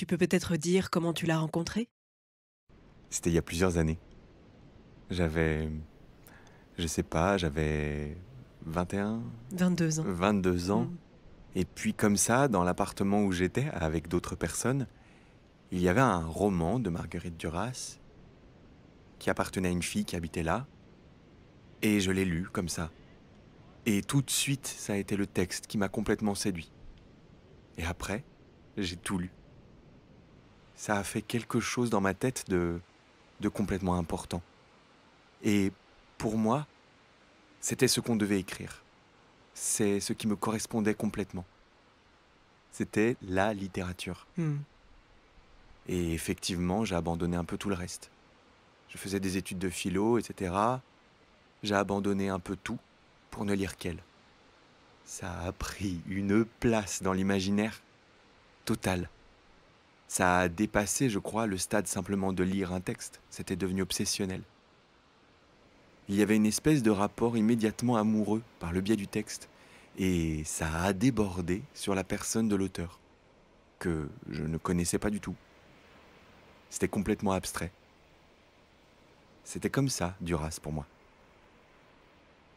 Tu peux peut-être dire comment tu l'as rencontré C'était il y a plusieurs années. J'avais. Je sais pas, j'avais 21 22 ans. 22 ans. Mm. Et puis comme ça, dans l'appartement où j'étais, avec d'autres personnes, il y avait un roman de Marguerite Duras qui appartenait à une fille qui habitait là. Et je l'ai lu comme ça. Et tout de suite, ça a été le texte qui m'a complètement séduit. Et après, j'ai tout lu ça a fait quelque chose dans ma tête de, de complètement important. Et pour moi, c'était ce qu'on devait écrire. C'est ce qui me correspondait complètement. C'était la littérature. Hmm. Et effectivement, j'ai abandonné un peu tout le reste. Je faisais des études de philo, etc. J'ai abandonné un peu tout pour ne lire qu'elle. Ça a pris une place dans l'imaginaire total ça a dépassé, je crois, le stade simplement de lire un texte. C'était devenu obsessionnel. Il y avait une espèce de rapport immédiatement amoureux par le biais du texte, et ça a débordé sur la personne de l'auteur, que je ne connaissais pas du tout. C'était complètement abstrait. C'était comme ça, Duras, pour moi.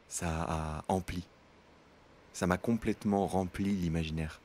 Ça a empli. Ça m'a complètement rempli l'imaginaire.